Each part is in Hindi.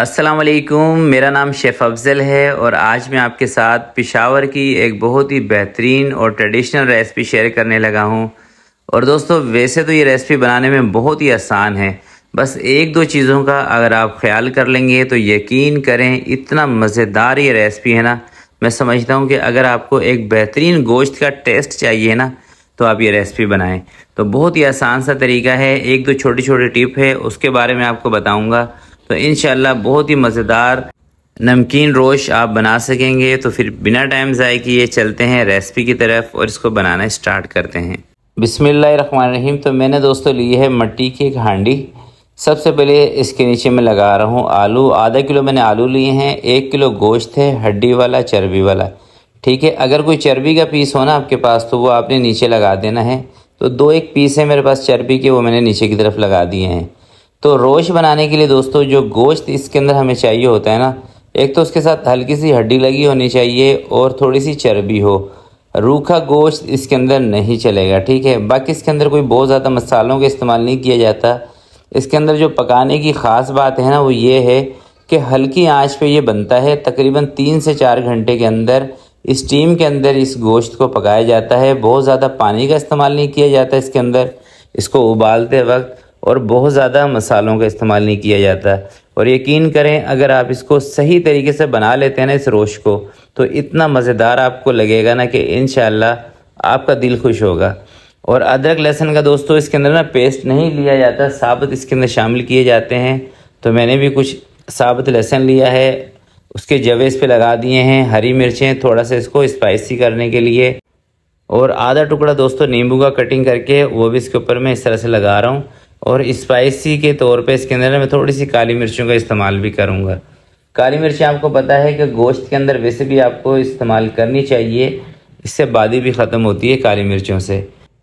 असलकुम मेरा नाम शेफ़ अफज़ल है और आज मैं आपके साथ पिशावर की एक बहुत ही बेहतरीन और ट्रेडिशनल रेसिपी शेयर करने लगा हूँ और दोस्तों वैसे तो ये रेसिपी बनाने में बहुत ही आसान है बस एक दो चीज़ों का अगर आप ख्याल कर लेंगे तो यकीन करें इतना मज़ेदार ये रेसिपी है ना मैं समझता हूँ कि अगर आपको एक बेहतरीन गोश्त का टेस्ट चाहिए ना तो आप ये रेसिपी बनाएं तो बहुत ही आसान सा तरीका है एक दो छोटे छोटे टिप है उसके बारे में आपको बताऊँगा तो इन बहुत ही मज़ेदार नमकीन रोश आप बना सकेंगे तो फिर बिना टाइम ज़ाय किए चलते हैं रेसिपी की तरफ और इसको बनाना स्टार्ट करते हैं बिसमीम तो मैंने दोस्तों ली है मट्टी की एक हांडी सबसे पहले इसके नीचे मैं लगा रहा हूँ आलू आधा किलो मैंने आलू लिए हैं एक किलो गोश्त है हड्डी वाला चर्बी वाला ठीक है अगर कोई चर्बी का पीस हो ना आपके पास तो वो आपने नीचे लगा देना है तो दो एक पीस है मेरे पास चर्बी के वो मैंने नीचे की तरफ लगा दिए हैं तो रोश बनाने के लिए दोस्तों जो गोश्त इसके अंदर हमें चाहिए होता है ना एक तो उसके साथ हल्की सी हड्डी लगी होनी चाहिए और थोड़ी सी चर्बी हो रूखा गोश्त इसके अंदर नहीं चलेगा ठीक है बाकी इसके अंदर कोई बहुत ज़्यादा मसालों का इस्तेमाल नहीं किया जाता इसके अंदर जो पकाने की ख़ास बात है ना वो ये है कि हल्की आंच पे ये बनता है तकरीबन तीन से चार घंटे के अंदर स्टीम के अंदर इस गोश्त को पकाया जाता है बहुत ज़्यादा पानी का इस्तेमाल नहीं किया जाता इसके अंदर इसको उबालते वक्त और बहुत ज़्यादा मसालों का इस्तेमाल नहीं किया जाता और यकीन करें अगर आप इसको सही तरीके से बना लेते हैं ना इस रोश को तो इतना मज़ेदार आपको लगेगा ना कि इन आपका दिल खुश होगा और अदरक लहसन का दोस्तों इसके अंदर ना पेस्ट नहीं लिया जाता साबुत इसके अंदर शामिल किए जाते हैं तो मैंने भी कुछ साबुत लहसन लिया है उसके जवे इस पर लगा दिए हैं हरी मिर्चें थोड़ा सा इसको स्पाइसी करने के लिए और आधा टुकड़ा दोस्तों नींबू का कटिंग करके वो भी इसके ऊपर मैं इस तरह से लगा रहा हूँ और स्पाइसी के तौर पे इसके अंदर मैं थोड़ी सी काली मिर्चों का इस्तेमाल भी करूँगा काली मिर्च आपको पता है कि गोश्त के अंदर वैसे भी आपको इस्तेमाल करनी चाहिए इससे बादी भी ख़त्म होती है काली मिर्चों से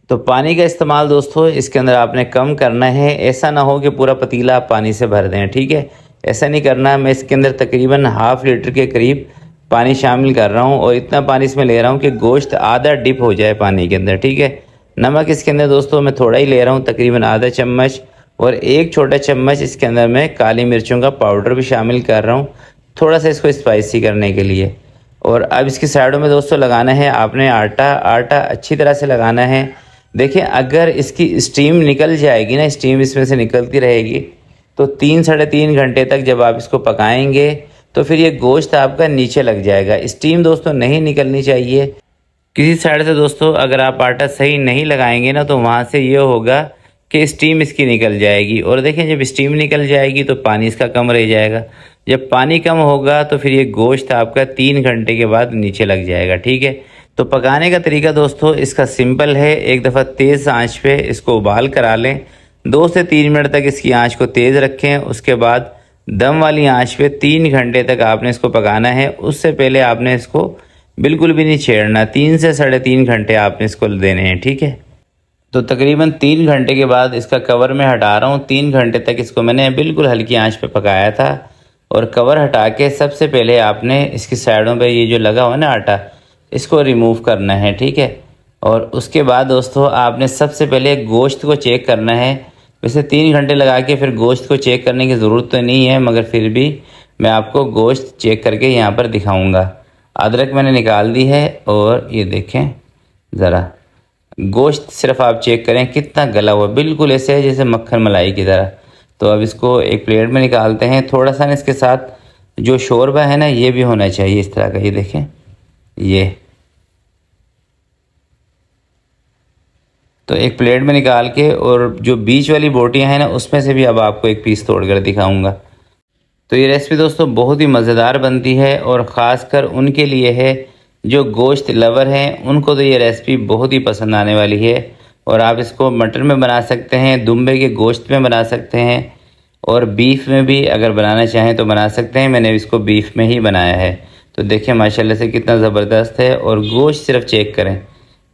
तो पानी का इस्तेमाल दोस्तों इसके अंदर आपने कम करना है ऐसा ना हो कि पूरा पतीला आप पानी से भर दें ठीक है ऐसा नहीं करना मैं इसके अंदर तकरीबन हाफ़ लीटर के करीब पानी शामिल कर रहा हूँ और इतना पानी इसमें ले रहा हूँ कि गोश्त आधा डिप हो जाए पानी के अंदर ठीक है नमक इसके अंदर दोस्तों मैं थोड़ा ही ले रहा हूँ तकरीबन आधा चम्मच और एक छोटा चम्मच इसके अंदर मैं काली मिर्चों का पाउडर भी शामिल कर रहा हूँ थोड़ा सा इसको स्पाइसी करने के लिए और अब इसकी साइडों में दोस्तों लगाना है आपने आटा आटा अच्छी तरह से लगाना है देखिए अगर इसकी स्टीम निकल जाएगी ना स्टीम इसमें से निकलती रहेगी तो तीन साढ़े तीन घंटे तक जब आप इसको पकाएंगे तो फिर ये गोश्त आपका नीचे लग जाएगा स्टीम दोस्तों नहीं निकलनी चाहिए किसी साइड से दोस्तों अगर आप आटा सही नहीं लगाएंगे ना तो वहाँ से ये होगा कि स्टीम इसकी निकल जाएगी और देखें जब स्टीम निकल जाएगी तो पानी इसका कम रह जाएगा जब पानी कम होगा तो फिर ये गोश्त आपका तीन घंटे के बाद नीचे लग जाएगा ठीक है तो पकाने का तरीका दोस्तों इसका सिंपल है एक दफ़ा तेज़ आँच पर इसको उबाल करा लें दो से तीन मिनट तक इसकी आँच को तेज़ रखें उसके बाद दम वाली आँच पर तीन घंटे तक आपने इसको पकाना है उससे पहले आपने इसको बिल्कुल भी नहीं छेड़ना तीन से साढ़े तीन घंटे आपने इसको देने हैं ठीक है तो तकरीबन तीन घंटे के बाद इसका कवर मैं हटा रहा हूँ तीन घंटे तक इसको मैंने बिल्कुल हल्की आंच पे पकाया था और कवर हटा के सबसे पहले आपने इसकी साइडों पे ये जो लगा हुआ ना आटा इसको रिमूव करना है ठीक है और उसके बाद दोस्तों आपने सबसे पहले गोश्त को चेक करना है वैसे तीन घंटे लगा के फिर गोश्त को चेक करने की ज़रूरत तो नहीं है मगर फिर भी मैं आपको गोश्त चेक करके यहाँ पर दिखाऊँगा अदरक मैंने निकाल दी है और ये देखें ज़रा गोश्त सिर्फ आप चेक करें कितना गला हुआ बिल्कुल ऐसे है जैसे मक्खन मलाई की तरह तो अब इसको एक प्लेट में निकालते हैं थोड़ा सा ना इसके साथ जो शोरबा है ना ये भी होना चाहिए इस तरह का ये देखें ये तो एक प्लेट में निकाल के और जो बीच वाली बोटियां हैं ना उसमें से भी अब आपको एक पीस तोड़ कर दिखाऊंगा तो ये रेसिपी दोस्तों बहुत ही मज़ेदार बनती है और ख़ासकर उनके लिए है जो गोश्त लवर हैं उनको तो ये रेसिपी बहुत ही पसंद आने वाली है और आप इसको मटर में बना सकते हैं दुम्बे के गोश्त में बना सकते हैं और बीफ में भी अगर बनाना चाहें तो बना सकते हैं मैंने इसको बीफ में ही बनाया है तो देखिए माशाल्लाह से कितना ज़बरदस्त है और गोश्त सिर्फ चेक करें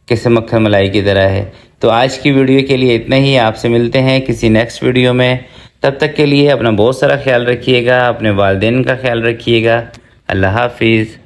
किसे मक्खन मलाई की तरह है तो आज की वीडियो के लिए इतना ही आपसे मिलते हैं किसी नेक्स्ट वीडियो में तब तक के लिए अपना बहुत सारा ख्याल रखिएगा अपने वालदेन का ख्याल रखिएगा अल्लाह हाफिज़